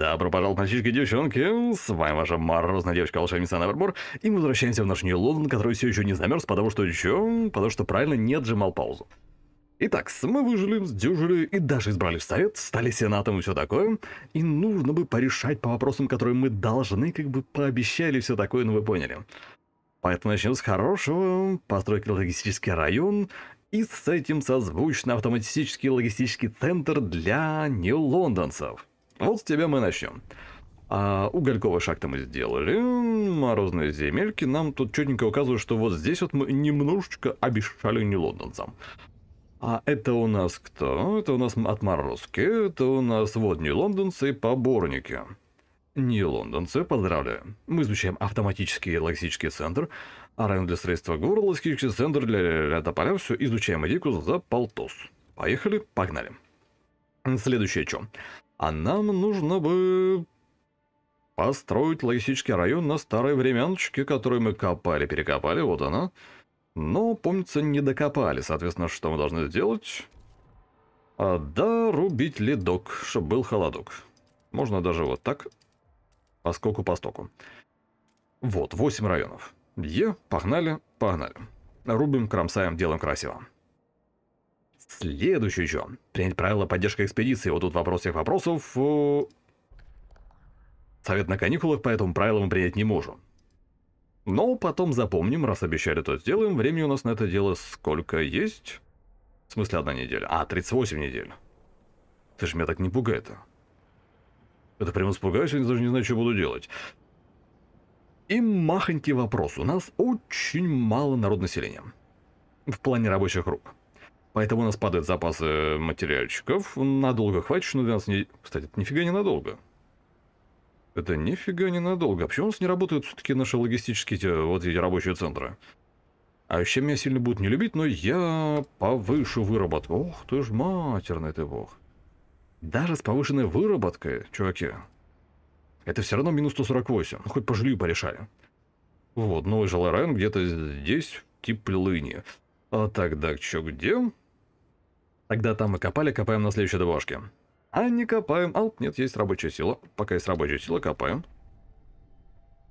Добро пожаловать, мальчишки и девчонки, с вами ваша морозная девочка-волшебница Невербор, и мы возвращаемся в наш Нью-Лондон, который все еще не замерз, потому что еще, потому что правильно не отжимал паузу. Итак, мы выжили, сдюжили и даже избрали совет, стали сенатом и все такое. И нужно бы порешать по вопросам, которые мы должны, как бы пообещали все такое, но вы поняли. Поэтому начнем с хорошего, постройки логистический район и с этим созвучно автоматический логистический центр для нью-лондонцев. Вот с тебя мы начнем. А угольковый шаг-то мы сделали, морозные земельки нам тут четенько указывают, что вот здесь вот мы немножечко обещали не лондонцам. А это у нас кто? Это у нас отморозки, это у нас вот не лондонцы, поборники. Не лондонцы, поздравляю. Мы изучаем автоматический логистический центр, а район для средства города, логистический центр для ряда поля, все изучаем идику за полтос. Поехали, погнали. Следующее что? А нам нужно бы построить логистический район на старой временочке, которую мы копали-перекопали, вот она. Но, помнится, не докопали, соответственно, что мы должны сделать? А, да, рубить ледок, чтобы был холодок. Можно даже вот так, поскольку стоку. Вот, 8 районов. Е, погнали, погнали. Рубим, кромсаем, делаем красиво. Следующее еще. Принять правила поддержка экспедиции. Вот тут вопрос всех вопросов. Э, совет на каникулах, поэтому правила мы принять не можем. Но потом запомним, раз обещали, то сделаем. Времени у нас на это дело сколько есть? В смысле одна неделя? А, 38 недель. Ты ж меня так не пугай это. Это прямо испугаюсь, я даже не знаю, что буду делать. И махонький вопрос. У нас очень мало народонаселения. В плане рабочих рук. Поэтому у нас падают запасы материальчиков. Надолго хватит, что для нас Кстати, это нифига не надолго. Это нифига не надолго. А почему у нас не работают все-таки наши логистические те, вот эти рабочие центры? А еще меня сильно будут не любить, но я повышу выработку. Ох ты ж матерный ты бог. Даже с повышенной выработкой, чуваки, это все равно минус 148. Ну, хоть пожалею, порешали. Вот, новый район где-то здесь, в Теплыни. А так, тогда что где? Тогда там мы копали, копаем на следующей дорожке. А не копаем. Алп, нет, есть рабочая сила. Пока есть рабочая сила, копаем.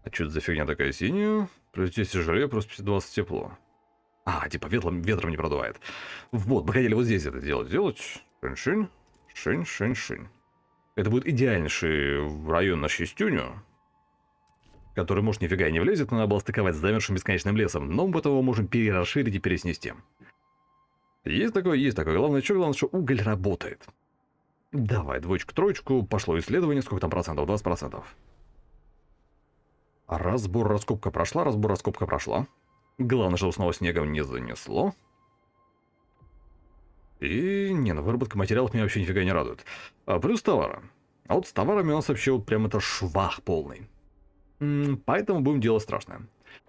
А что это за фигня такая синяя? Плюс 10 жаре, плюс 20 тепло. А, типа ветром, ветром не продувает. Вот, мы хотели вот здесь это делать. Делать Шин, шин, шин, шин. шинь Это будет идеальнейший район на Чистюню, который, может, нифига и не влезет, но надо было стыковать с замерзшим бесконечным лесом, но мы потом его можем перерасширить и переснести. Есть такое, есть такое. Главное, что главное, что уголь работает. Давай, двоечку, троечку, пошло исследование, сколько там процентов? 20 процентов. Разбор, раскопка прошла, разбор, раскопка прошла. Главное, что снова снегом не занесло. И не, ну выработка материалов меня вообще нифига не радует. А плюс товара. А вот с товарами у нас вообще вот прям это швах полный. М -м, поэтому будем делать страшное.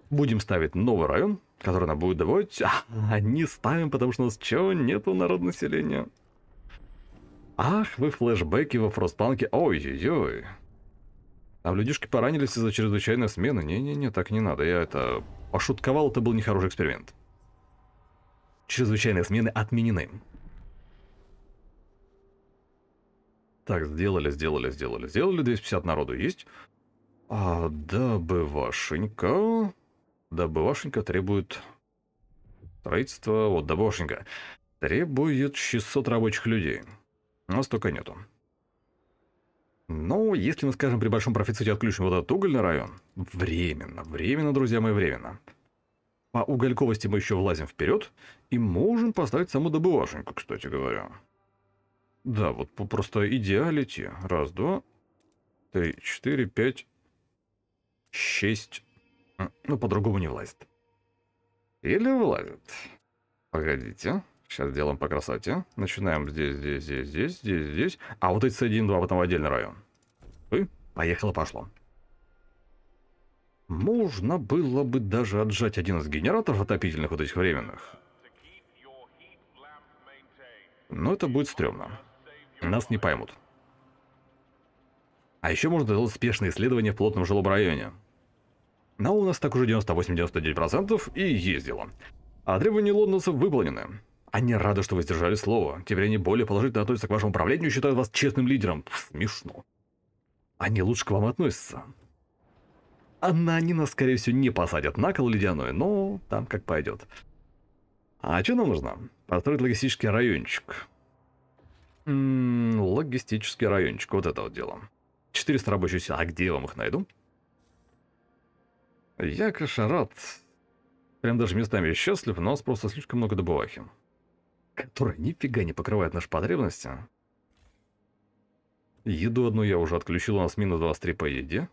Будем ставить новый район, которые она будет добавить, а они ставим, потому что у нас чего нету народонаселения. Ах, вы флешбеки во фростпанке. Ой-ой-ой. Там людишки поранились из-за чрезвычайной смены. Не-не-не, так не надо. Я это... Пошутковал, это был нехороший эксперимент. Чрезвычайные смены отменены. Так, сделали, сделали, сделали, сделали. 250 народу есть. А, да бы вашенька. ДБОшника требует... Строительство вот ДБОшника требует 600 рабочих людей. У нас только нету. Но ну, если мы, скажем, при большом профиците отключим вот этот угольный район, временно, временно, друзья мои, временно. По угольковости мы еще влазим вперед и можем поставить саму добывашеньку, кстати говоря. Да, вот просто идеалити. Раз, два, три, четыре, пять, шесть, ну, по-другому не влазит. Или влазит. Погодите. Сейчас делаем по красоте. Начинаем здесь, здесь, здесь, здесь, здесь, здесь. А вот эти соединения два, потом в отдельный район. И поехало-пошло. Можно было бы даже отжать один из генераторов отопительных вот этих временных. Но это будет стрёмно. Нас не поймут. А еще можно сделать спешные исследования в плотном жилом районе. Но а у нас так уже 98-99% и ездило. А требования лондонцев выполнены. Они рады, что вы сдержали слово. Теперь они более положительно относятся к вашему правлению и считают вас честным лидером. Смешно. Они лучше к вам относятся. Она они нас, скорее всего, не посадят на кол ледяной, но там как пойдет. А что нам нужно? Построить логистический райончик. М м-м, -м, логистический райончик, вот это вот дело. 400 рабочих сил, а где я вам их найду? Я кашарат. Прям даже местами счастлив, но у нас просто слишком много добывахи. Которая нифига не покрывают наши потребности. Еду одну я уже отключил, у нас минус 23 по еде.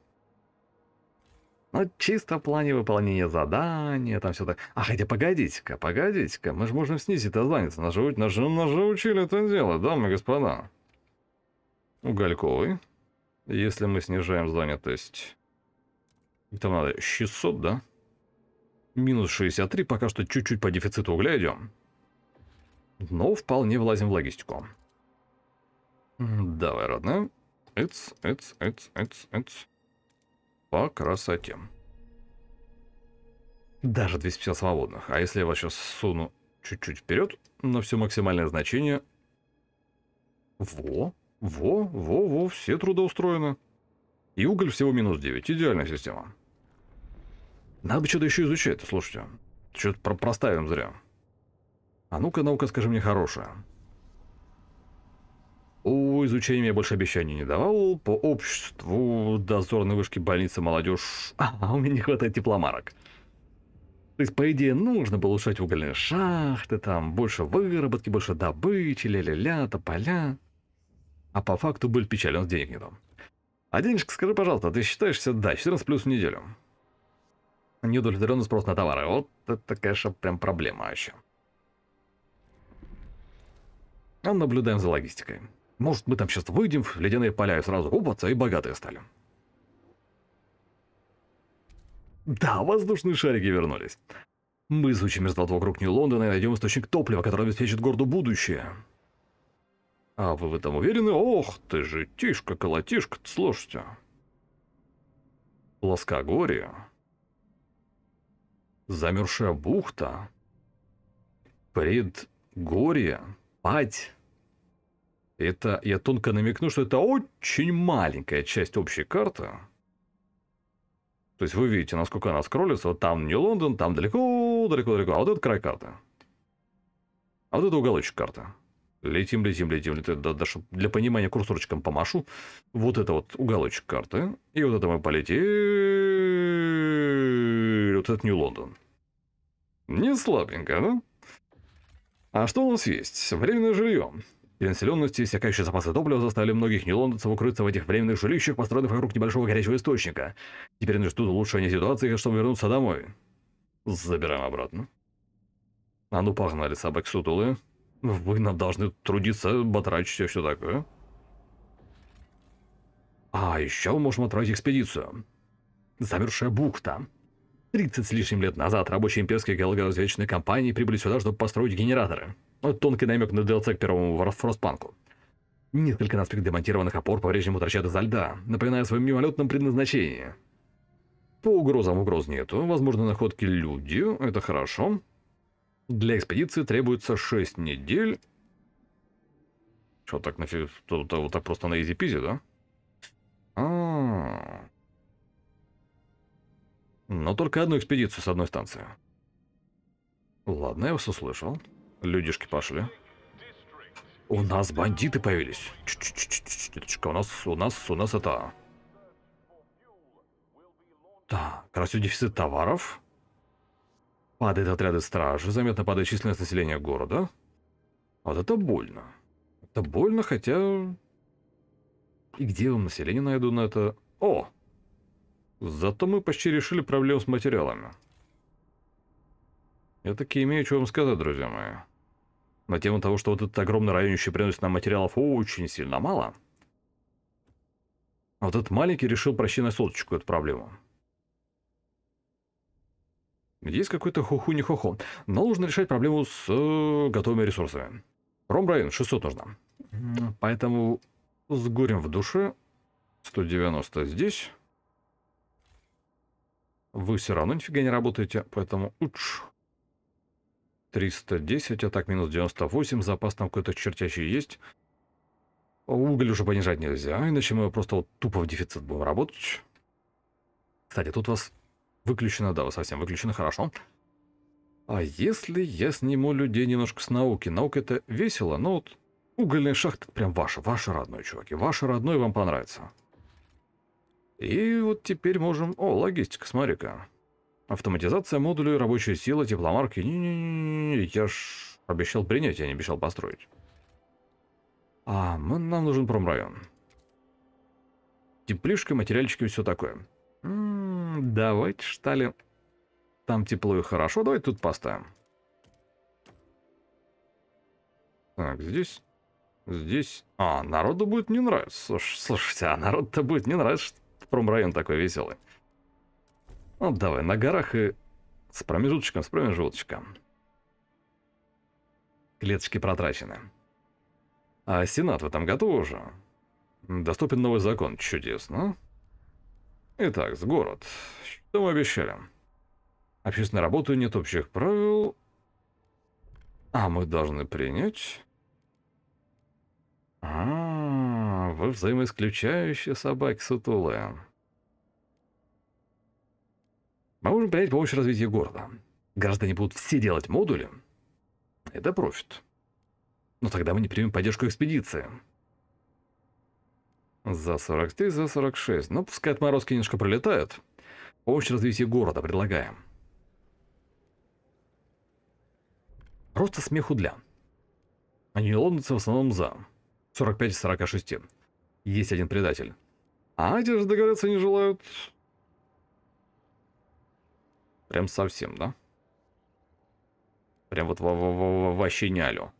Ну, чисто в плане выполнения задания, там все так. А хотя погодите-ка, погодите-ка, мы же можем снизить это задание. Нас же, нас, нас же учили это дело, дамы и господа. Угольковый. Если мы снижаем то есть и там надо 600, да? Минус 63, пока что чуть-чуть по дефициту угля идем. Но вполне влазим в логистику. Давай, родная. Эц, эц, эц, эц, эц. По красоте. Даже 250 свободных. А если я вас сейчас суну чуть-чуть вперед, на все максимальное значение... Во, во, во, во, все трудоустроены. И уголь всего минус 9. Идеальная система. Надо бы что-то еще изучать, слушайте. Что-то про проставим зря. А ну-ка, наука, скажи мне хорошая. У изучения я больше обещаний не давал. По обществу, дозорной вышки, больницы, молодежь. А, у меня не хватает тепломарок. То есть, по идее, нужно было улучшать угольные шахты, там, больше выработки, больше добычи, ля-ля-ля, тополя. А по факту был печален, денег не дам. А денежка, скажи, пожалуйста, а ты считаешься, да, 14 плюс в неделю. Неудовлетворенный спрос на товары. Вот это, конечно, прям проблема вообще. А наблюдаем за логистикой. Может, мы там сейчас выйдем в ледяные поля и сразу опаться и богатые стали. Да, воздушные шарики вернулись. Мы изучим мерзлоту вокруг Нью-Лондона и найдем источник топлива, который обеспечит городу будущее. А вы в этом уверены? Ох ты же, тишка, колотишка, слушайте. Плоскогорье. Замерзшая бухта. Предгорье. Пать. Это, я тонко намекну, что это очень маленькая часть общей карты. То есть вы видите, насколько она скроллится. Вот там не Лондон, там далеко, далеко, далеко. А вот этот край карты. А вот это уголочек карты летим, летим, летим, летим. Да, да, для понимания курсорчиком помашу. Вот это вот уголочек карты. И вот это мы полетели. Вот это Нью-Лондон. Не слабенько, да? А что у нас есть? Временное жилье. Перенаселенность и иссякающие запасы топлива заставили многих нелондонцев укрыться в этих временных жилищах, построенных вокруг небольшого горячего источника. Теперь нас ждут улучшения ситуации, чтобы вернуться домой. Забираем обратно. А ну погнали собак сутулы. Ну, вы нам должны трудиться, батрачить и все такое. А еще мы можем отправить экспедицию. Замершая бухта. 30 с лишним лет назад рабочие имперской геологоразведочной компании прибыли сюда, чтобы построить генераторы. Вот тонкий намек на DLC к первому Фростпанку. Несколько наспех демонтированных опор по-прежнему торчат изо льда, напоминая о своем мимолетном предназначении. По угрозам угроз нету, возможно находки люди, это хорошо. Для экспедиции требуется 6 недель. Что, так нафиг, Тут вот так просто на изи-пизи, да? А -а -а. Но только одну экспедицию с одной станции. Ладно, я вас услышал. Людишки пошли. У нас бандиты появились. Ч у нас, у нас, у нас это... Да, красю дефицит товаров. Падают отряды стражи, заметно падает численность населения города. Вот это больно. Это больно, хотя... И где вам население найду на это? О! Зато мы почти решили проблему с материалами. Я таки имею, что вам сказать, друзья мои. На тему того, что вот этот огромный районище приносит нам материалов очень сильно мало. А вот этот маленький решил прощи на соточку эту проблему. Есть какой-то хуху не хохо. Но нужно решать проблему с э, готовыми ресурсами. Ромбрайн 600 нужно. Поэтому с горем в душе 190 здесь. Вы все равно нифига не работаете, поэтому... Уч. 310, а так минус 98, запас там какой-то чертящий есть. Уголь уже понижать нельзя, иначе мы просто вот тупо в дефицит будем работать. Кстати, тут у вас Выключено, да, совсем выключено, хорошо. А если я сниму людей немножко с науки? Наука это весело, но вот угольная шахта прям ваша, ваша родной, чуваки. Ваша родной вам понравится. И вот теперь можем... О, логистика, смотри-ка. Автоматизация модулей, рабочая сила, тепломарки. Не-не-не, я ж обещал принять, я не обещал построить. А, мы, нам нужен промрайон. Теплишка, материальчики и все такое. Давайте штали. Там тепло и хорошо. Давай тут поставим. Так, здесь... Здесь... А, народу будет не нравиться. Слуш, слушайте, а народ-то будет не нравится, что промрайон такой веселый. Ну, давай, на горах и с промежуточком, с промежуточком. Клеточки протрачены. А Сенат в этом году уже. Доступен новый закон. Чудесно. Итак, с город. Что мы обещали? Общественной работы нет общих правил. А мы должны принять... А, -а, -а вы взаимоисключающие собаки сутулые. Мы можем принять помощь развития города. Граждане будут все делать модули. Это профит. Но тогда мы не примем поддержку экспедиции. За 43, за 46. Ну, пускай отморозки немножко пролетают. Помощь развитию города предлагаем. Просто смеху для. Они ломятся в основном за 45 из 46. Есть один предатель. А эти же договориться не желают. Прям совсем, да? Прям вот во -во -во вообще не алю.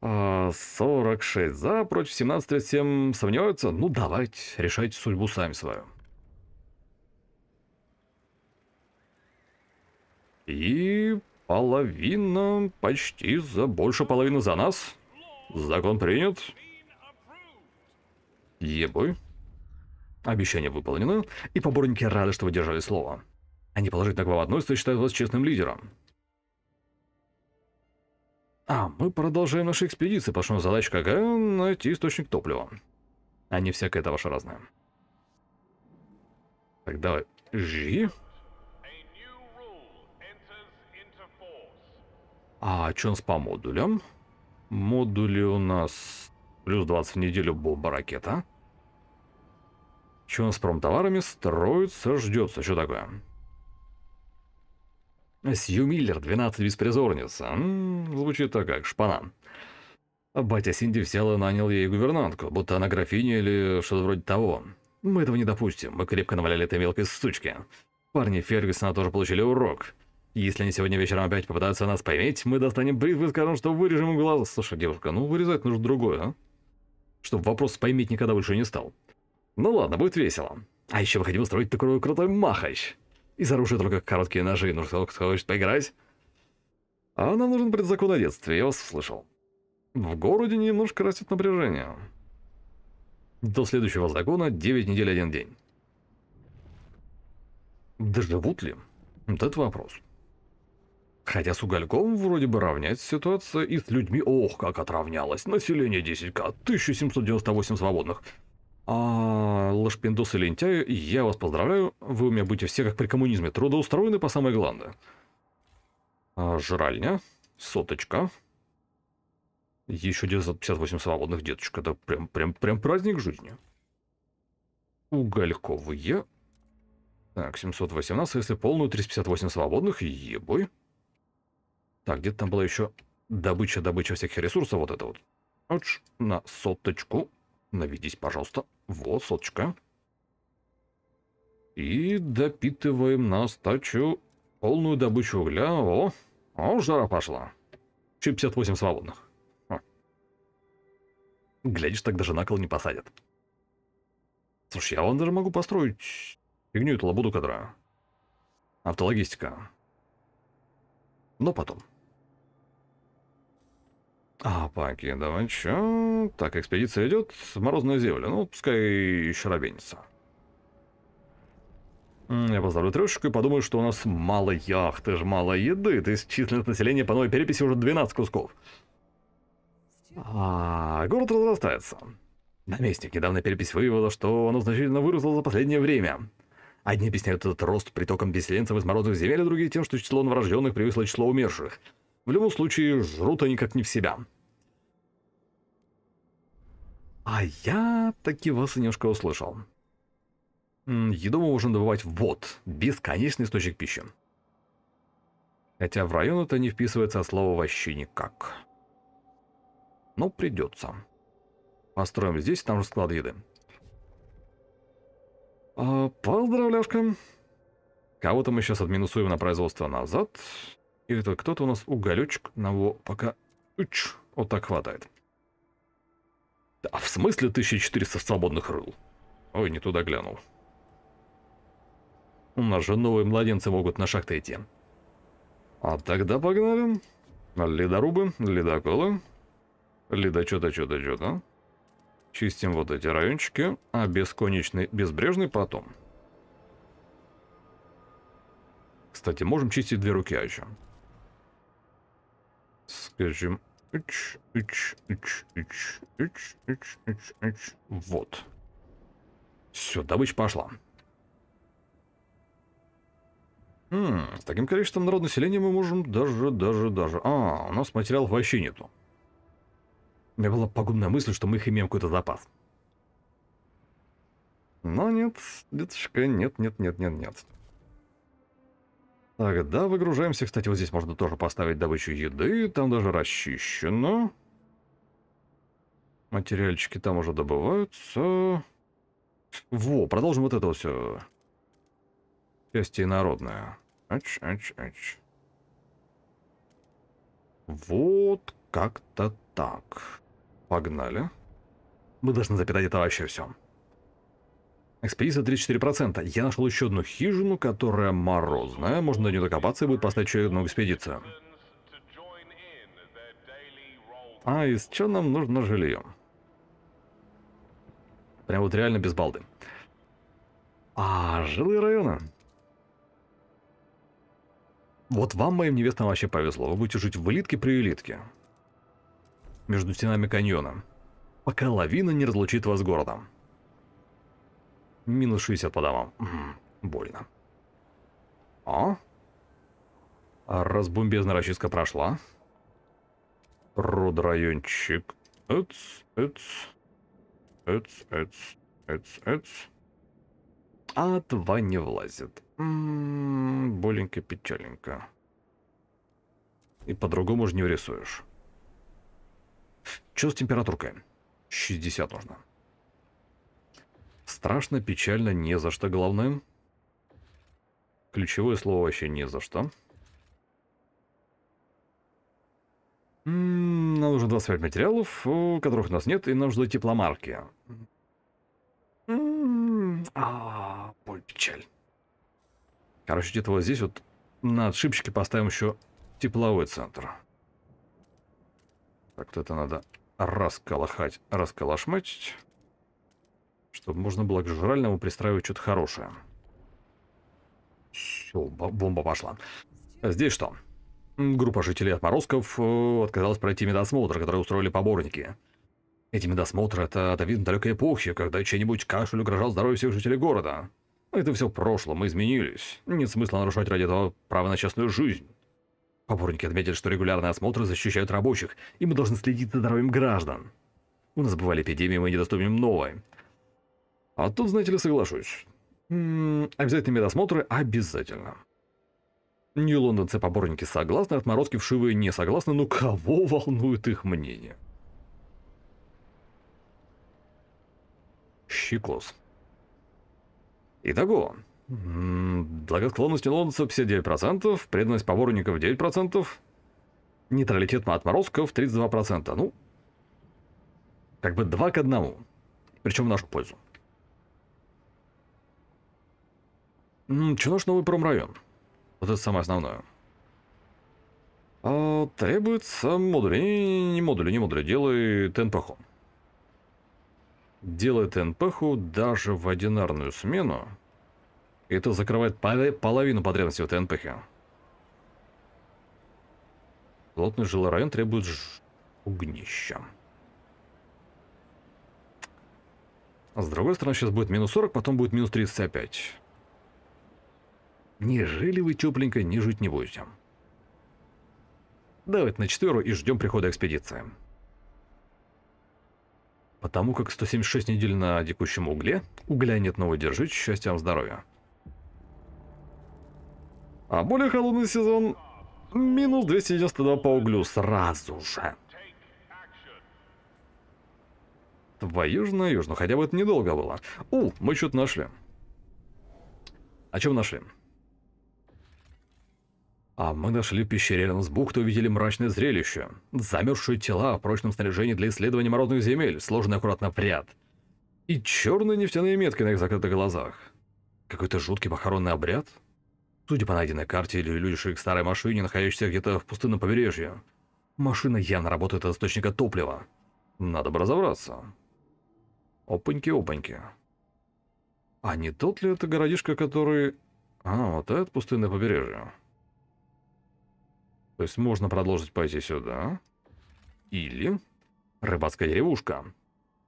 46 а, за, против 17, 7 сомневаются. Ну, давайте, решайте судьбу сами свою. И половина, почти за, больше половины за нас. Закон принят. Ебой. Обещание выполнено, и поборники рады, что вы держали слово. Они положительно к вам относятся и считают вас честным лидером. А, мы продолжаем наши экспедиции, потому задачка задача Найти источник топлива. Они всякое это ваше разное. Так, давай. Жи. А, что у нас по модулям? Модули у нас плюс 20 в неделю бомба ракета. Что у нас с промтоварами строится, ждется, что такое? Сью Миллер, 12 беспризорниц. М -м, звучит так, как шпана. Батя Синди взял и нанял ей гувернантку, будто она графиня или что-то вроде того. Мы этого не допустим, мы крепко наваляли этой мелкой сучке. Парни Фергюсона тоже получили урок. Если они сегодня вечером опять попытаются нас поймать, мы достанем бритвы и скажем, что вырежем им глаза. Слушай, девушка, ну вырезать нужно другое, а? Чтобы вопрос пойметь никогда больше не стал. Ну ладно, будет весело. А еще бы хотим устроить такой крутой махач. Из оружия только короткие ножи, ну что кто хочет поиграть? А нам нужен предзакон о детстве, я вас слышал. В городе немножко растет напряжение. До следующего закона 9 недель один день. Доживут ли? Вот это вопрос. Хотя с угольком вроде бы равняется ситуация, и с людьми, ох, как отравнялось. Население 10к, 1798 свободных а, лошпиндос и лентяю, я вас поздравляю, вы у меня будете все как при коммунизме, трудоустроены по самой гланды. А, жральня, соточка, еще 958 свободных деточка, это прям, прям, прям праздник жизни. Угольковые, так, 718, если полную, 358 свободных, ебой. Так, где-то там была еще добыча-добыча всяких ресурсов, вот это вот. Оч, на соточку, наведись, пожалуйста. Вот, соточка. И допитываем на стачу полную добычу угля. О, о, жара пошла. 58 свободных. О. Глядишь, так даже на кол не посадят. Слушай, я вон даже могу построить фигню эту лабуду, кадра, Автологистика. Но потом. А, давай чё, Так, экспедиция идет в морозную землю. Ну, пускай еще робенится. Я поставлю трешечку и подумаю, что у нас мало яхты, ж мало еды. То есть численность населения по новой переписи уже 12 кусков. А, город разрастается. Наместник недавно перепись выявила, что оно значительно выросло за последнее время. Одни объясняют этот рост притоком переселенцев из морозных земель, а другие тем, что число новорожденных превысило число умерших. В любом случае, жрут они как не в себя. А я таки вас немножко услышал. Еду мы можем добывать в бот, бесконечный источник пищи. Хотя в район это не вписывается от слова вообще никак. Но придется. Построим здесь, там же склад еды. А, поздравляшка. Кого-то мы сейчас отминусуем на производство назад. И это кто-то у нас уголечек одного пока... Уч, вот так хватает. Да, в смысле 1400 свободных рыл? Ой, не туда глянул. У нас же новые младенцы могут на шахты идти. А тогда погнали. Ледорубы, ледоколы. Ледо что-то, что-то, что-то. Чистим вот эти райончики, а бесконечный, безбрежный потом. Кстати, можем чистить две руки а скажем, уч, уч, уч, уч, уч, уч, уч, уч. Вот. Все, добыча пошла. М хм, с таким количеством народного мы можем даже, даже, даже... А, у нас материалов вообще нету. У меня была погубная мысль, что мы их имеем какой-то запас. Но нет, деточка, нет, нет, нет, нет, нет. Тогда выгружаемся. Кстати, вот здесь можно тоже поставить добычу еды. Там даже расчищено. Материальчики там уже добываются. Во, продолжим вот это вот все. Части инородное. Ач, ач, ач. Вот как-то так. Погнали. Мы должны запитать это вообще все. Экспедиция 34%. Я нашел еще одну хижину, которая морозная. Можно до нее докопаться и будет поставить еще одну экспедицию. А из чего нам нужно жилье? Прям вот реально без балды. А, жилые районы. Вот вам, моим невестам, вообще повезло. Вы будете жить в элитке при элитке. Между стенами каньона. Пока лавина не разлучит вас с городом. Минус 60 по домам. Больно. А? Разбомбезная расчистка прошла. Родрайончик. Эц, эц. Эц, эц, эц, эц. А тва не влазит. М м-м-м, -м боленько, печаленько. И по-другому же не рисуешь. Что с температуркой? 60 нужно. Страшно, печально, не за что главное. Ключевое слово вообще не за что. нам нужно 25 материалов, которых у нас нет, и нам ждут тепломарки. М а, боль, печаль. Короче, где-то вот здесь вот на отшибчике поставим еще тепловой центр. Так, вот это надо расколохать, расколошмачить чтобы можно было к жральному пристраивать что-то хорошее. Все, бомба пошла. Здесь что? Группа жителей отморозков э, отказалась пройти медосмотр, который устроили поборники. Эти медосмотры — это Давид далекой эпохи, когда чей-нибудь кашель угрожал здоровью всех жителей города. Это все в мы изменились. Нет смысла нарушать ради этого право на частную жизнь. Поборники отметили, что регулярные осмотры защищают рабочих, и мы должны следить за здоровьем граждан. У нас бывали эпидемии, мы не доступим новой. А тут, знаете ли, соглашусь. М -м, обязательно медосмотры? Обязательно. Нью-лондонцы поборники согласны, отморозки вшивые не согласны, но ну, кого волнует их мнение? Щекос. Итого, благосклонность лондонцев 59%, преданность поборников 9%, нейтралитет на отморозков 32%. Ну, как бы два к одному, Причем в нашу пользу. Чинош новый промрайон. Вот это самое основное. А, требуется модули. Не, модули, не модули. А делай ТНПХ. Делай ТНПХ даже в одинарную смену. Это закрывает пол- половину потребностей в ТНПХ. Плотный жилой район требует угнища. С другой стороны, сейчас будет минус 40, потом будет минус 30 опять. Нежели вы тепленько не жить не будете. Давайте на четверу и ждем прихода экспедиции. Потому как 176 недель на текущем угле, угля нет, но вы держите, счастья здоровья. А более холодный сезон минус 292 по углю сразу же. Твою же на южную, хотя бы это недолго было. У, мы что-то нашли. О а чем нашли? А мы нашли в рядом с бухтой увидели мрачное зрелище. Замерзшие тела в прочном снаряжении для исследования морозных земель, сложенный аккуратно в ряд. И черные нефтяные метки на их закрытых глазах. Какой-то жуткий похоронный обряд? Судя по найденной карте или людишек к старой машине, находящейся где-то в пустынном побережье. Машина явно работает от источника топлива. Надо бы разобраться. Опаньки-опаньки. А не тот ли это городишко, который... А, вот это пустынное побережье. То есть можно продолжить пойти сюда. Или рыбацкая деревушка.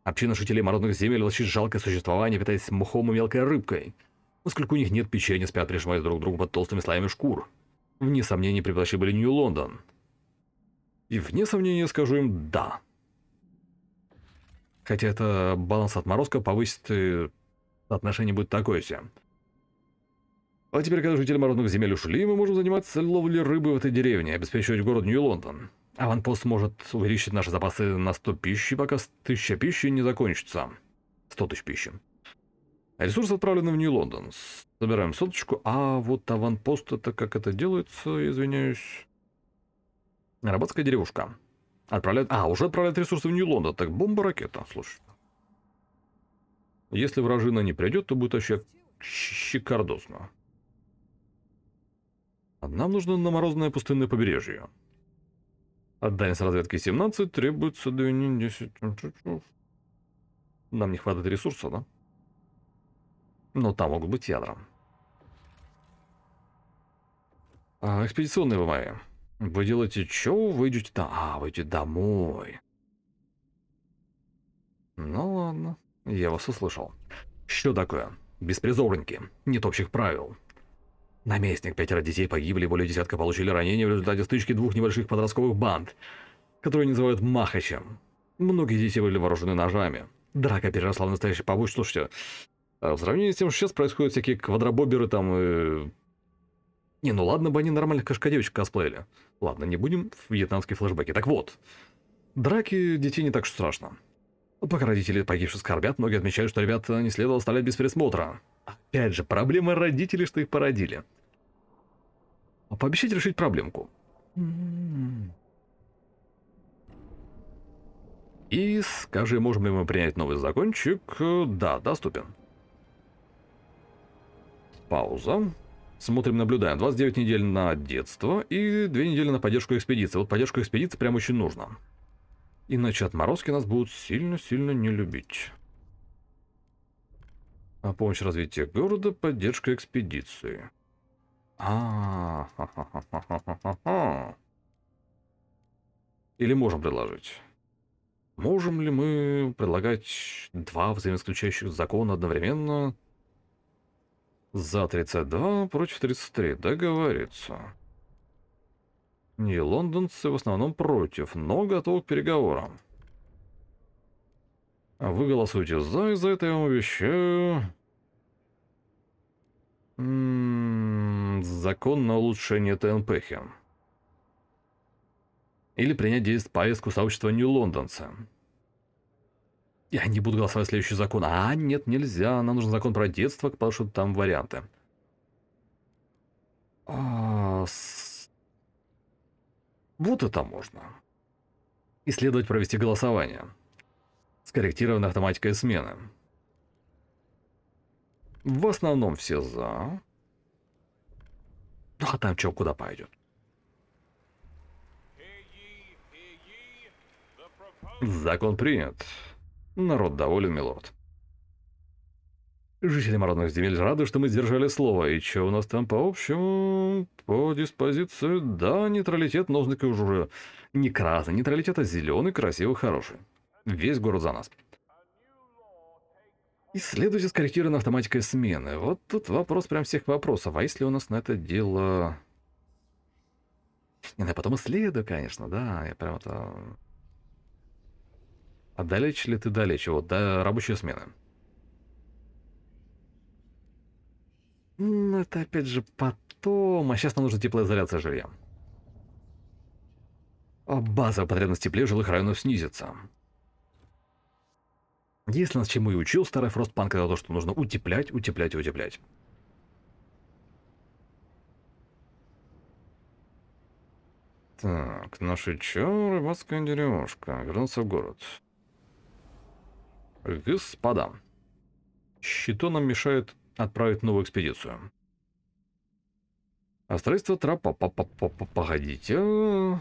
Община жителей морозных земель влачит жалкое существование, питаясь мухом и мелкой рыбкой. Поскольку у них нет печенья, спят, прижимаясь друг к другу под толстыми слоями шкур. Вне сомнений приглаши были Нью-Лондон. И вне сомнения скажу им «да». Хотя это баланс отморозка повысит, и э, отношение будет такое себе. А теперь, когда жители морозных земель ушли, мы можем заниматься ловлей рыбы в этой деревне, обеспечивать город Нью-Лондон. Аванпост может увеличить наши запасы на 100 пищи, пока 1000 пищи не закончится. 100 тысяч пищи. Ресурсы отправлены в Нью-Лондон. Собираем соточку, а вот аванпост это как это делается, извиняюсь. Арабатская деревушка. Отправляют... А, уже отправляют ресурсы в Нью-Лондон. Так бомба-ракета, слушай. Если вражина не придет, то будет вообще щекардосно. А нам нужно на морозное пустынное побережье. От с разведки 17 требуется 2 10 Нам не хватает ресурса, да? Но там могут быть ядра. А, экспедиционные вы мои. Вы делаете что? Вы идете там? А, вы идете домой. Ну ладно, я вас услышал. Что такое? Беспризорники, нет общих правил, Наместник, пятеро детей погибли, более десятка получили ранения в результате стычки двух небольших подростковых банд, которые называют Махачем. Многие дети были вооружены ножами. Драка переросла в настоящий побоч. Слушайте, а в сравнении с тем, что сейчас происходят всякие квадробоберы там... И... Не, ну ладно бы они нормальных кошкадевочек косплеили. Ладно, не будем в вьетнамские флешбеки. Так вот, драки детей не так уж страшно. Пока родители погибших скорбят, многие отмечают, что ребят не следовало оставлять без присмотра. Опять же, проблема родителей, что их породили. А Пообещайте решить проблемку. И скажи, можем ли мы принять новый закончик? Да, доступен. Пауза. Смотрим, наблюдаем. 29 недель на детство и 2 недели на поддержку экспедиции. Вот поддержку экспедиции прям очень нужно. Иначе отморозки нас будут сильно-сильно не любить. А помощь развития города, поддержка экспедиции. А, Или можем предложить? Можем ли мы предлагать два взаимоисключающих закона одновременно? За 32 против 33. Договориться. Не, лондонцы в основном против, но готовы к переговорам. Вы голосуете «за», и за это я вам обещаю... М м-м-м. -м вариант закон на улучшение ТНПХи. Или принять действие повестку сообщества Нью-Лондонца. Я не буду голосовать следующий закон. А, нет, нельзя. Нам нужен закон про детство, потому что там варианты. А, с... Вот это можно. И следует провести голосование. Скорректированной автоматикой смены. В основном все за. А там Хатавчого куда пойдет. Закон принят. Народ доволен, милорд. Жители Мородных земель рады, что мы сдержали слово. И что у нас там по общему? По диспозиции? Да, нейтралитет нужно уже не красный, нейтралитет, а зеленый, красивый, хороший. Весь город за нас. И следующая скорректирована автоматикой смены. Вот тут вопрос прям всех вопросов. А если у нас на это дело... Не, ну я потом исследую, конечно, да. Я прям это... А, а далеч ли ты далече, вот До рабочей смены. Ну, это опять же потом. А сейчас нам нужна теплоизоляция жилья. А базовая потребность тепле жилых районов снизится. Если нас чему и учил старый Фростпанк, это то, что нужно утеплять, утеплять и утеплять. Так, наши чё, рыбацкая деревушка, вернуться в город. Господа, щито нам мешает отправить новую экспедицию. А строительство тропа, по -по -по -по погодите.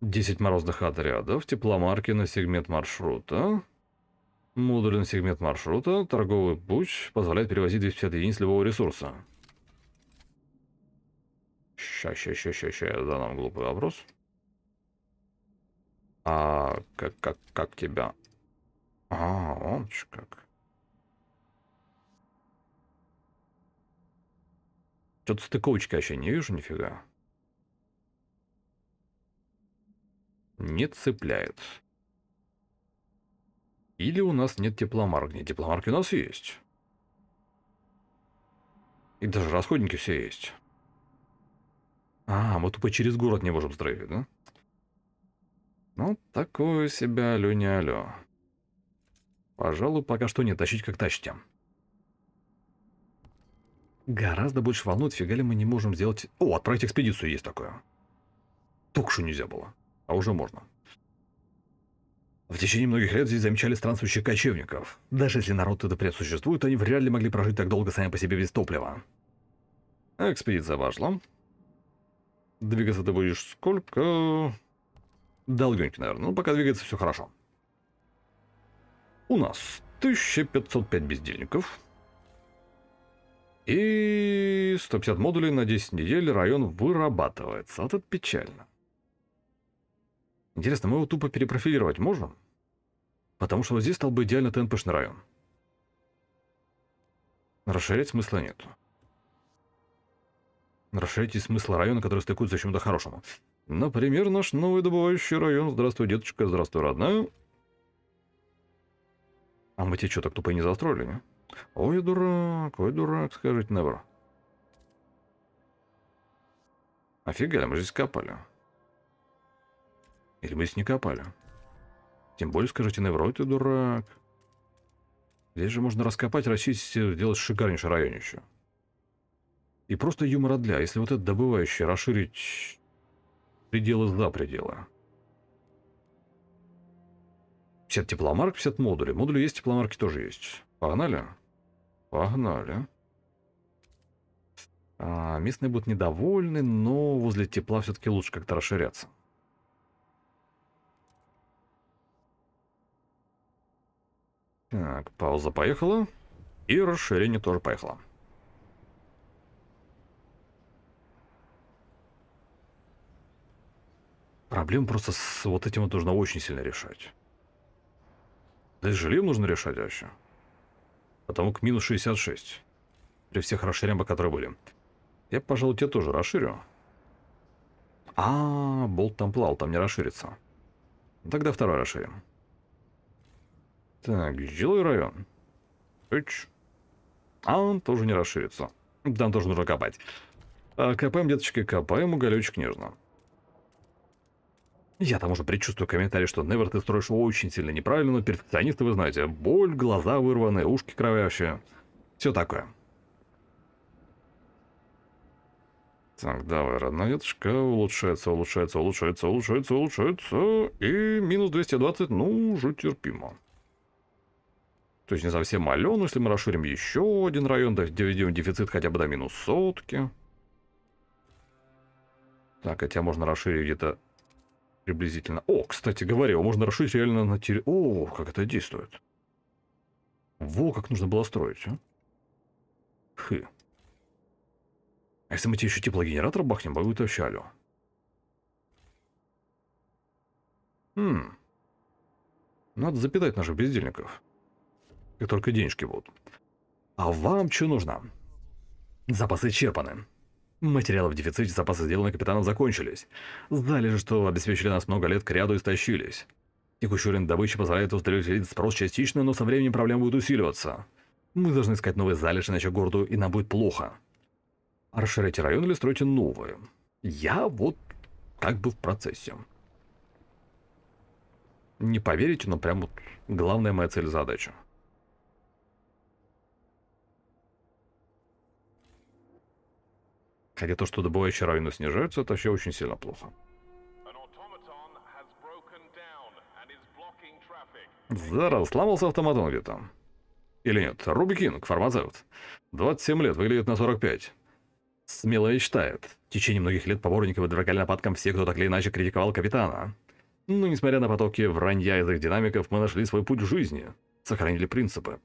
10 морозных отрядов, тепломарки на сегмент маршрута. Модуль на сегмент маршрута, торговый путь позволяет перевозить 250 единиц любого ресурса. Ща, ща, ща, ща, ща, я задам глупый вопрос. А как, как, как тебя? А, он ж как. Что-то стыковочки вообще не вижу нифига. не цепляет. Или у нас нет тепломарок. Нет, тепломарки у нас есть. И даже расходники все есть. А, мы тупо через город не можем строить, да? Ну, такое себя алё не алё. Пожалуй, пока что не тащить, как тащите. Гораздо больше волнует, фига ли мы не можем сделать... О, отправить экспедицию есть такое. Только что нельзя было а уже можно. В течение многих лет здесь замечали странствующих кочевников. Даже если народ это предсуществует, они вряд ли могли прожить так долго сами по себе без топлива. Экспедиция вошла. Двигаться ты будешь сколько? Долгонько, наверное. Ну, пока двигается все хорошо. У нас 1505 бездельников. И 150 модулей на 10 недель район вырабатывается. Вот это печально. Интересно, мы его тупо перепрофилировать можем? Потому что вот здесь стал бы идеально ТНПшный район. Расширять смысла нет. Расширять и смысла района, который стыкуется чем то хорошему. Например, наш новый добывающий район. Здравствуй, деточка, здравствуй, родная. А мы тебе что, так тупо и не застроили, не? Ой, дурак, ой, дурак, скажите, Невер. Офигели, мы здесь копали. Или бы здесь не копали. Тем более, скажите, Неврой, ты дурак. Здесь же можно раскопать, расчистить, сделать э, шикарнейший район еще. И просто юмора для, если вот это добывающее расширить пределы за пределы. 50 тепломарк, 50 модулей. Модули есть, тепломарки тоже есть. Погнали? Погнали. А, местные будут недовольны, но возле тепла все-таки лучше как-то расширяться. Так, пауза поехала. И расширение тоже поехало. Проблем просто с вот этим вот нужно очень сильно решать. Да и жильем нужно решать вообще. Потому к минус 66. При всех расширениях, которые были. Я, пожалуй, тебя тоже расширю. А, -а, а, болт там плавал, там не расширится. Тогда второй расширим. Так, жилой район. Эч. А он тоже не расширится. Там тоже нужно копать. А, копаем, деточки, копаем уголечек нежно. Я там уже предчувствую комментарий, что Невер, ты строишь очень сильно неправильно, но перфекционисты, вы знаете, боль, глаза вырваны, ушки кровящие. Все такое. Так, давай, родная веточка, улучшается, улучшается, улучшается, улучшается, улучшается, и минус 220, ну, уже терпимо. То есть не совсем Алену, если мы расширим еще один район, доведем дефицит хотя бы до минус сотки. Так, хотя а можно расширить где-то приблизительно... О, кстати говоря, можно расширить реально на территории... О, как это действует. Во, как нужно было строить, а? Хы. А если мы тебе еще теплогенератор бахнем, будет вообще алло. Хм. Надо запитать наших бездельников как только денежки будут. А вам что нужно? Запасы исчерпаны. Материалы в дефиците, запасы сделанных капитанов закончились. Залежи, что обеспечили нас много лет, к ряду истощились. Текущий уровень добычи позволяет устроить спрос частично, но со временем проблемы будут усиливаться. Мы должны искать новые залежи, иначе городу и нам будет плохо. Расширяйте район или стройте новые. Я вот как бы в процессе. Не поверите, но прям вот главная моя цель задача. Хотя то, что добывающие еще равно снижаются, это вообще очень сильно плохо. Здорово, сломался автоматон где-то. Или нет, Руби Кинг, фармацевт. 27 лет, выглядит на 45. Смело мечтает. В течение многих лет поборников отвергали нападкам все, кто так или иначе критиковал капитана. Но несмотря на потоки вранья из их динамиков, мы нашли свой путь в жизни. Сохранили принципы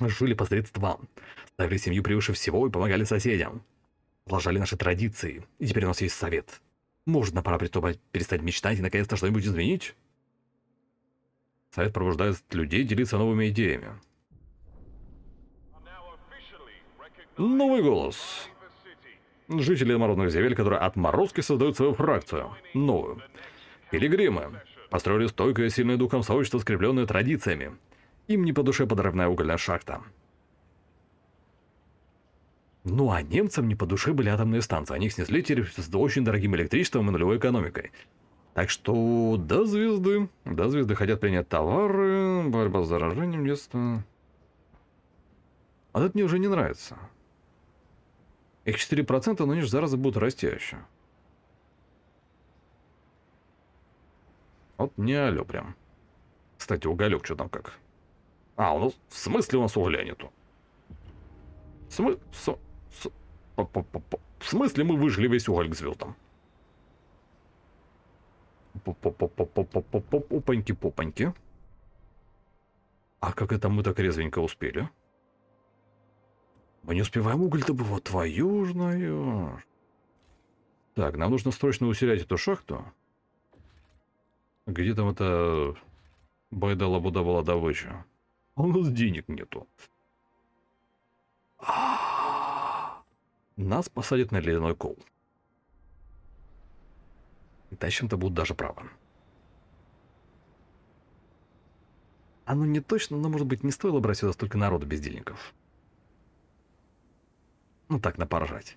жили по средствам, ставили семью превыше всего и помогали соседям. Продолжали наши традиции, и теперь у нас есть совет. Может, на пора притопать, перестать мечтать и наконец-то что-нибудь изменить? Совет пробуждает людей делиться новыми идеями. Новый голос. Жители морозных земель, которые отморозки создают свою фракцию. Новую. Пилигримы. Построили стойкое, сильное духом сообщество, скрепленное традициями. Им не по душе подрывная угольная шахта. Ну а немцам не по душе были атомные станции. Они их снесли с очень дорогим электричеством и нулевой экономикой. Так что до звезды. До звезды хотят принять товары, борьба с заражением детства. А это мне уже не нравится. Их 4%, но они же зараза будут расти еще. Вот не алё прям. Кстати, уголек что там как? А, ну в смысле у нас угля нету? В, смы... с... С... По -по -по в смысле мы выжгли весь уголь к звездам? попоньки попаньки А как это мы так резвенько успели? Мы не успеваем уголь-то было твою ж на Так, нам нужно срочно усилять эту шахту. Где там эта байда-лабуда была добыча? а у нас денег нету. Нас посадят на ледяной кол. И тащим-то будут даже право. Оно не точно, но, может быть, не стоило брать сюда столько народу бездельников. Ну так, напоржать.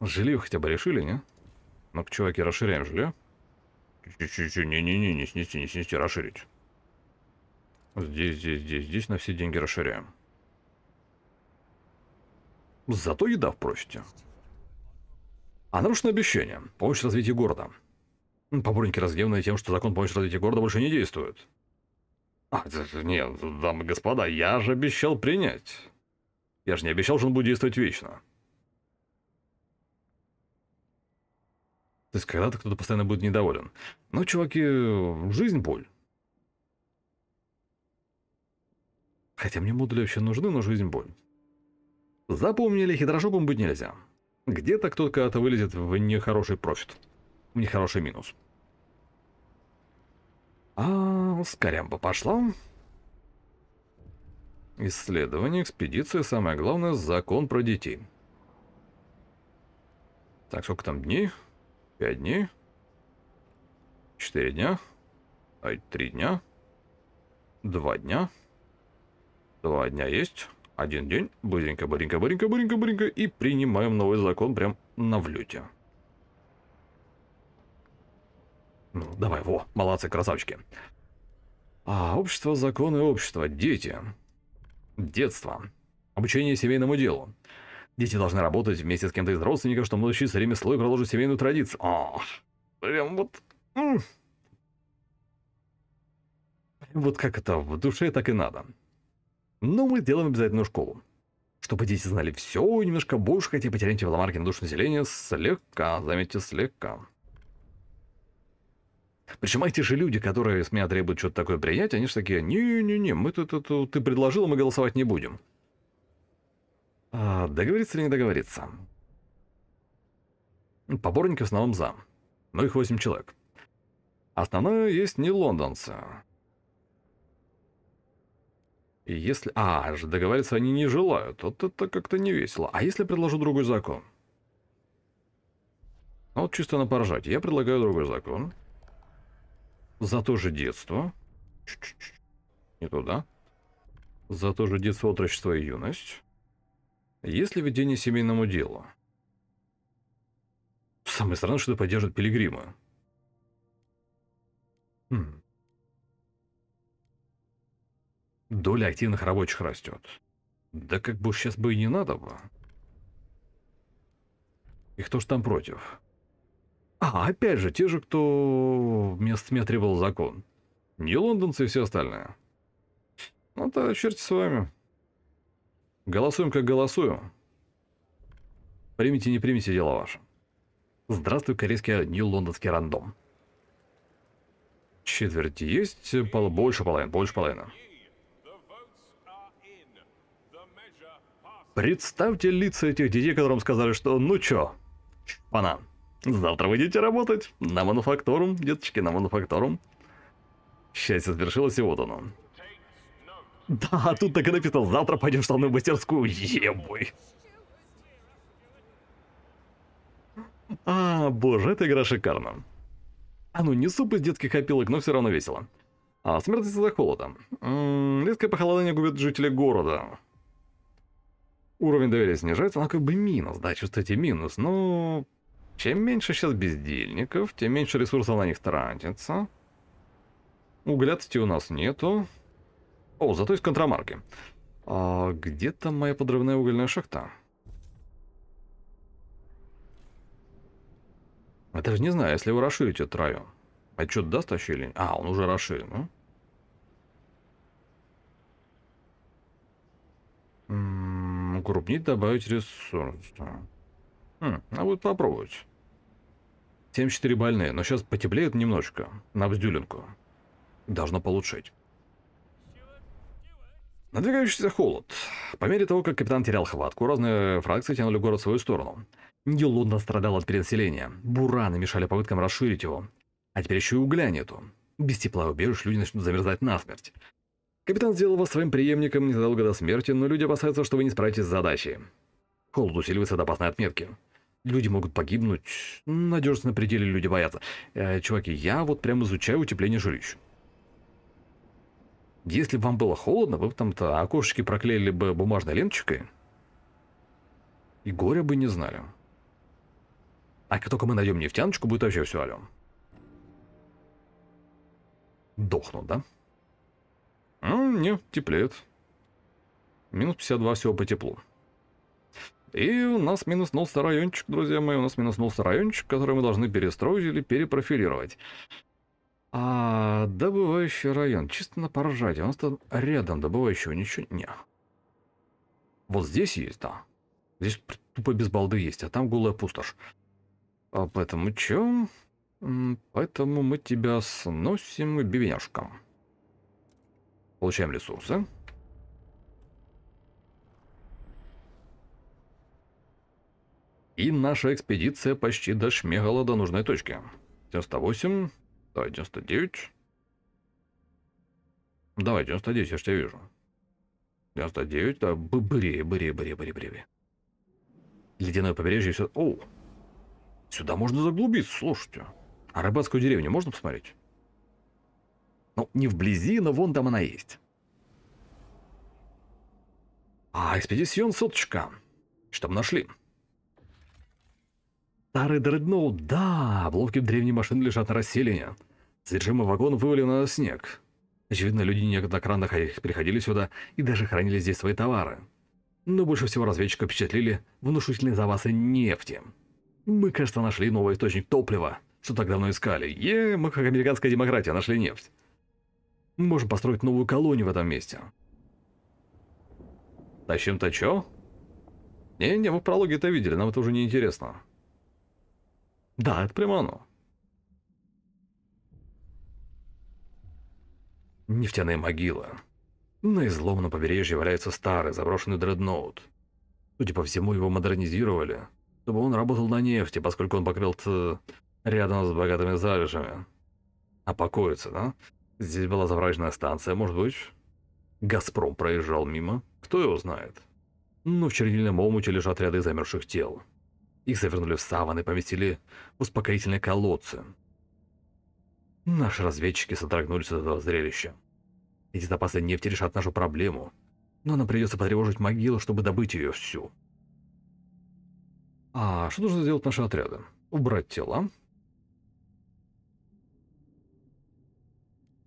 Жилье хотя бы решили, не? Ну-ка, чуваки, расширяем жилье. Чуть-чуть, не-не-не, не снести, не снести, расширить. Здесь, здесь, здесь, здесь на все деньги расширяем. Зато еда в профите. А нарушено обещание. Помощь развитию города. Поборники разгневаны тем, что закон помощи развитию города больше не действует. А, нет, дамы и господа, я же обещал принять. Я же не обещал, что он будет действовать вечно. То есть когда-то кто-то постоянно будет недоволен. Но, чуваки, жизнь боль. Хотя мне модули вообще нужны, но жизнь боль. Запомнили, хитрожопым быть нельзя. Где-то кто-то вылезет в нехороший профит. В нехороший минус. А, скорямба пошла. Исследование, экспедиция, самое главное, закон про детей. Так, сколько там дней? Пять дней. Четыре дня. Ай, три дня. Два дня. Два дня есть. Один день. Быренько, быренько, быренько, быренько, быренько. И принимаем новый закон прям на влюте. Ну, давай, во, молодцы, красавчики. А, общество, законы общество, дети. Детство. Обучение семейному делу. Дети должны работать вместе с кем-то из родственников, чтобы научиться ремеслу и продолжить семейную традицию. О, а, прям вот... Вот как это в душе, так и надо. Но мы делаем обязательную школу. Чтобы дети знали все и немножко больше, хотя потеряем веломарки на душу населения слегка, заметьте, слегка. Причем эти же люди, которые с меня требуют что-то такое принять, они же такие, не-не-не, мы тут, тут, ты предложил, а мы голосовать не будем. А договориться или не договориться? Поборники в основном за. Но их 8 человек. Основное есть не лондонцы. И если... А, договариваться они не желают. Вот это как-то не весело. А если предложу другой закон? А вот чисто на поржать. Я предлагаю другой закон. За то же детство. Ч -ч -ч. Не туда. За то же детство, отрочество и юность. Если ведение семейному делу. Самое странное, что это поддержит пилигрима. Хм. доля активных рабочих растет. Да как бы сейчас бы и не надо бы. И кто ж там против? А, опять же, те же, кто вместо меня требовал закон. Не лондонцы и все остальное. Ну да, черти с вами. Голосуем, как голосую. Примите, не примите, дело ваше. Здравствуй, корейский нью-лондонский рандом. Четверть есть, пол... больше половины, больше половины. Представьте лица этих детей, которым сказали, что «ну чё, пана, завтра вы идете работать на мануфактуру, деточки, на мануфактуру». Счастье свершилось, и вот оно. Да, а тут так и написано, завтра пойдешь со мной в мастерскую, ебой. А, боже, эта игра шикарна. А ну, не суп из детских копилок, но все равно весело. А, смерть из-за холода. М -м, резкое похолодание губит жителей города уровень доверия снижается, она как бы минус, да, чувствуете минус, но чем меньше сейчас бездельников, тем меньше ресурсов на них тратится. Угля, кстати, у нас нету. О, зато есть контрамарки. А где там моя подрывная угольная шахта? Это же не знаю, если вы расширите трою. А что даст вообще или... А, он уже расширен, ну? А? М м-м-м укрупнить, добавить ресурс. Хм, а вот попробовать. 74 больные, но сейчас потеплеет немножко. На бздюлинку. Должно получить. Надвигающийся холод. По мере того, как капитан терял хватку, разные фракции тянули город в свою сторону. Нью страдал от перенаселения. Бураны мешали попыткам расширить его. А теперь еще и угля нету. Без тепла убежишь, люди начнут замерзать насмерть. Капитан сделал вас своим преемником незадолго до смерти, но люди опасаются, что вы не справитесь с задачей. Холод усиливается до опасной отметки. Люди могут погибнуть. Надежность на пределе люди боятся. Э, чуваки, я вот прям изучаю утепление жилищ. Если бы вам было холодно, вы бы там-то окошечки проклеили бы бумажной ленточкой. И горя бы не знали. А как только мы найдем нефтяночку, будет вообще все алё. Дохнут, да? А, не, теплеет. Минус 52 всего по теплу. И у нас минус 0 райончик, друзья мои, у нас минус 0 райончик, который мы должны перестроить или перепрофилировать. А добывающий район, чисто на поржать, а у там рядом добывающего ничего не. Вот здесь есть, да. Здесь тупо без балды есть, а там голая пустошь. А поэтому чем? Поэтому мы тебя сносим бивняшкам. Получаем ресурсы. И наша экспедиция почти дошмегала до нужной точки. 98, давай 99. Давай, 99, я ж тебя вижу. 99, да, быстрее, быстрее, быстрее, быстрее. Ледяное побережье, все... Оу, сюда можно заглубиться, слушайте. А рыбацкую деревню можно посмотреть? Ну, не вблизи, но вон там она есть. А, экспедицион соточка. Что мы нашли? Старый дредноут, да, обломки древней машины лежат на расселении. Содержимое вагон вывалено на снег. Очевидно, люди неоднократно приходили сюда и даже хранили здесь свои товары. Но больше всего разведчика впечатлили внушительные запасы нефти. Мы, кажется, нашли новый источник топлива, что так давно искали. Е, мы как американская демократия нашли нефть. Мы можем построить новую колонию в этом месте. Тащим-то чё? Не-не, вы в прологе это видели, нам это уже не интересно. Да, это прямо оно. Нефтяные могилы. На изломанном побережье валяется старый заброшенный дредноут. Судя по всему, его модернизировали, чтобы он работал на нефти, поскольку он покрыл рядом с богатыми залежами. А покоится, да? Здесь была заправочная станция, может быть? Газпром проезжал мимо? Кто его знает? Но ну, в чернильном омуте лежат ряды замерзших тел. Их завернули в саван и поместили в успокоительные колодцы. Наши разведчики содрогнулись от этого зрелища. Эти запасы нефти решат нашу проблему, но нам придется потревожить могилу, чтобы добыть ее всю. А что нужно сделать наши отряды? Убрать тела,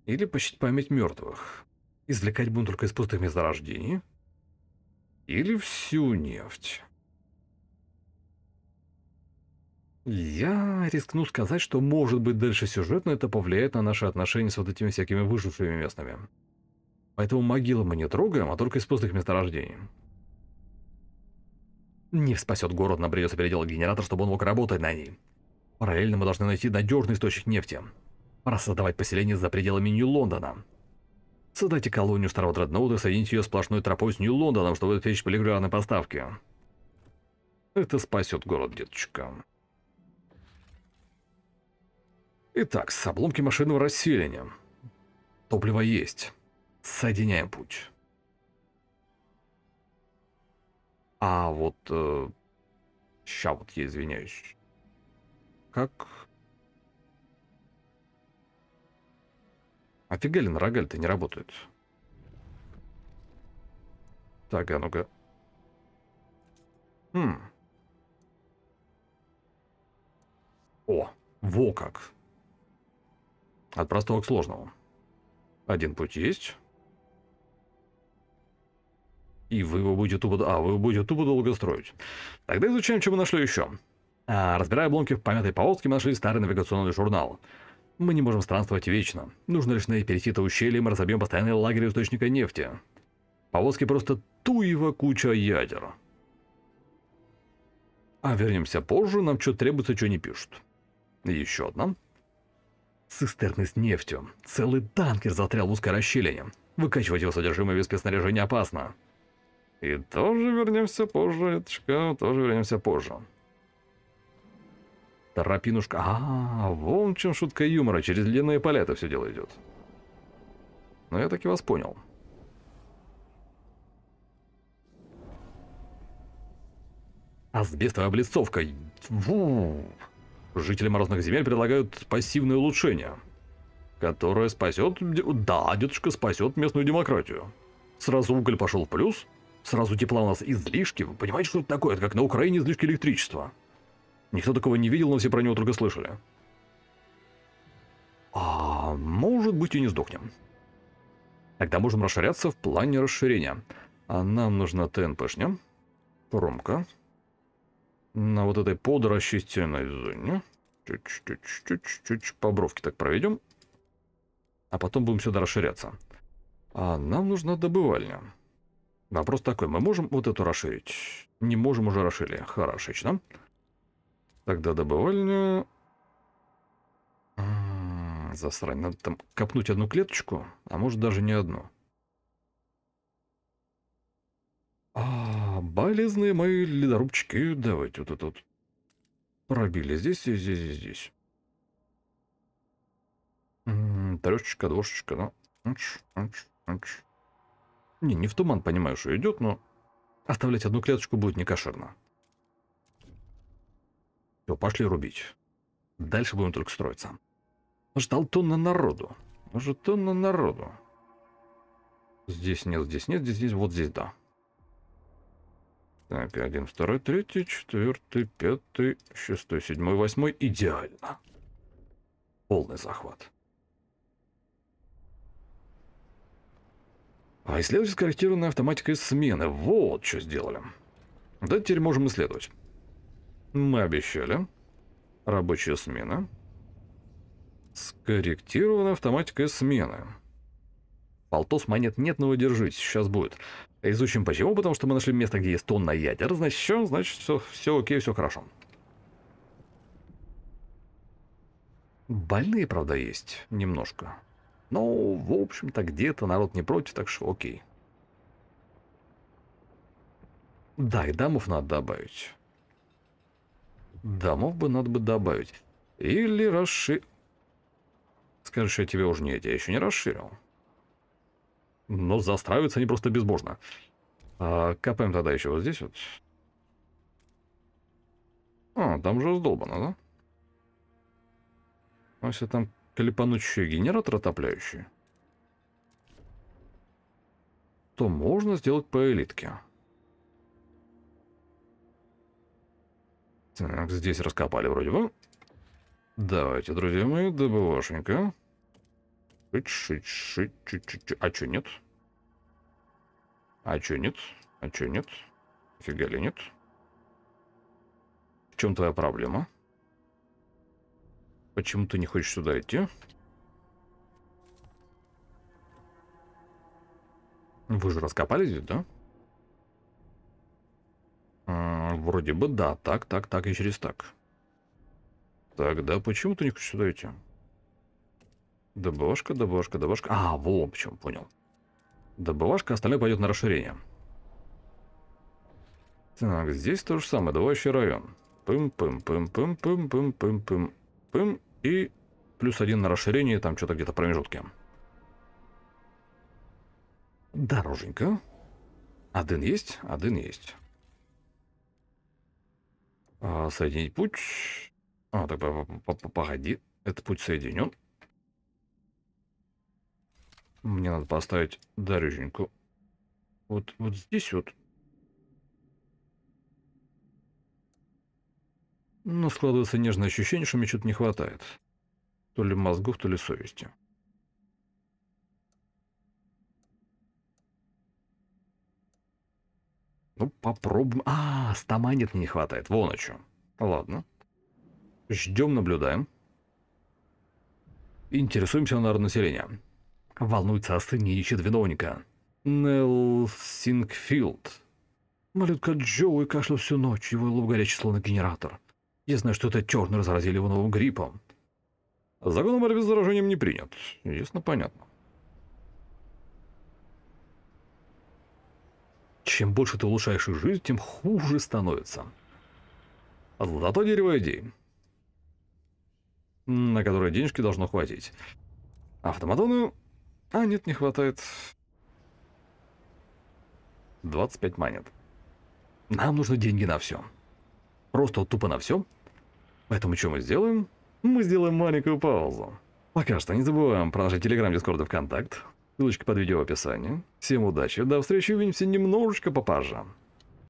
Или почтить память мертвых. Извлекать бунт только из пустых месторождений. Или всю нефть. Я рискну сказать, что, может быть, дальше сюжетно это повлияет на наши отношения с вот этими всякими выжившими местными. Поэтому могилы мы не трогаем, а только из пустых месторождений. Не спасет город, нам придется переделать генератор, чтобы он мог работать на ней. Параллельно мы должны найти надежный источник нефти. Пора создавать поселение за пределами Нью-Лондона. Создайте колонию Старого Дредноута и соедините ее сплошной тропой с Нью-Лондоном, чтобы обеспечить полиграфные поставки. Это спасет город, деточка. Итак, с обломки машинного расселения. Топливо есть. Соединяем путь. А вот... Э, ща вот я извиняюсь. Как Офигели, Пигалин, Рогаль-то не работают. Так, а ну-ка. Хм. О, во как. От простого к сложному. Один путь есть. И вы его будете тупо... А, вы его будете тупо долго строить. Тогда изучаем, что мы нашли еще. А, разбирая обломки в помятой повозке, мы нашли старый навигационный журнал. Мы не можем странствовать вечно. Нужно лишь на перейти то ущелье, мы разобьем постоянный лагерь источника нефти. Повозки просто туева куча ядер. А вернемся позже, нам что требуется, что не пишут. Еще одна. Цистерны с нефтью. Целый танкер застрял в узкой расщелине. Выкачивать его содержимое без снаряжения опасно. И тоже вернемся позже, Леточка, тоже вернемся позже. Тропинушка. А, вон в чем шутка юмора. Через ледяные поля это все дело идет. Но я таки вас понял. Асбестовая облицовка. Фу. Жители морозных земель предлагают пассивное улучшение, которое спасет... Да, дедушка спасет местную демократию. Сразу уголь пошел в плюс, сразу тепла у нас излишки. Вы понимаете, что это такое? Это как на Украине излишки электричества. Никто такого не видел, но все про него только слышали. А может быть и не сдохнем. Тогда можем расширяться в плане расширения. А нам нужна ТНПшня, промка. На вот этой подрасчистенной зоне. Чуть-чуть-чуть-чуть чуть по бровке так проведем. А потом будем сюда расширяться. А нам нужна добывальня. Вопрос такой, мы можем вот эту расширить? Не можем, уже расширили. Хорошечно. Хорошечно. Тогда добывальня... А, засрань, надо там копнуть одну клеточку, а может даже не одну. А, болезные мои ледорубчики, давайте вот этот вот. Пробили здесь, здесь, здесь, здесь. Трешечка, двушечка, ну. Анч, анч, анч. Не, не в туман, понимаю, что идет, но оставлять одну клеточку будет не кошерно. Все, пошли рубить. Дальше будем только строиться. Ждал тонна народу. Уже тонна народу. Здесь нет, здесь нет, здесь, здесь, вот здесь, да. Так, один, второй, третий, четвертый, пятый, шестой, седьмой, восьмой. Идеально. Полный захват. А исследовать скорректированная автоматика смены. Вот что сделали. Да, теперь можем исследовать. Мы обещали. Рабочая смена. Скорректирована автоматика смены. Полтос монет нет, но вы сейчас будет. Изучим почему, потому что мы нашли место, где есть тонна ядер. Значит, все, значит, все, все окей, все хорошо. Больные, правда, есть. Немножко. Но, ну, в общем-то, где-то народ не против, так что окей. Да, и дамов надо добавить. Домов бы надо бы добавить. Или расши... Скажешь, я тебе уже не я еще не расширил. Но застраиваются они просто безбожно. А, копаем тогда еще вот здесь вот. А, там же сдолбано, да? А если там клепануть генератор отопляющий, то можно сделать по элитке. Так, здесь раскопали вроде бы. Давайте, друзья мои, ДБОшенька. А чё нет? А чё нет? А чё нет? Фига ли нет? В чем твоя проблема? Почему ты не хочешь сюда идти? Вы же раскопали здесь, да? Вроде бы да, так, так, так и через так. Тогда почему ты не хочешь сюда идти? ДБшка, ДБшка, ДБшка. А, во, почему, понял. ДБшка, остальное пойдет на расширение. Так, здесь то же самое, добывающий район. Пым-пым-пым-пым-пым-пым-пым-пым. Пым и плюс один на расширение, там что-то где-то промежутки. Дороженько. Один есть, один есть. А, соединить путь. А, так, погоди. Этот путь соединен. Мне надо поставить дороженьку. Вот, вот здесь вот. Но ну, складывается нежное ощущение, что мне что-то не хватает. То ли мозгов, то ли совести. Ну, попробуем. А, 100 мне не хватает. Вон о чем. Ладно. Ждем, наблюдаем. Интересуемся на населения. Волнуется о сыне и ищет виновника. Нелл Сингфилд. Малютка Джоуи кашлял всю ночь, его лоб горячий словно генератор. Я знаю, что это черный разразили его новым гриппом. Закон о борьбе с заражением не принят. Ясно, понятно. Чем больше ты улучшаешь жизнь, тем хуже становится. Зато дерево идей, на которое денежки должно хватить. Автоматону... А, нет, не хватает. 25 монет. Нам нужны деньги на все. Просто тупо на все. Поэтому что мы сделаем? Мы сделаем маленькую паузу. Пока что не забываем про наши телеграм, дискорд и вконтакт. Ссылочка под видео в описании. Всем удачи, до встречи, увидимся немножечко попозже.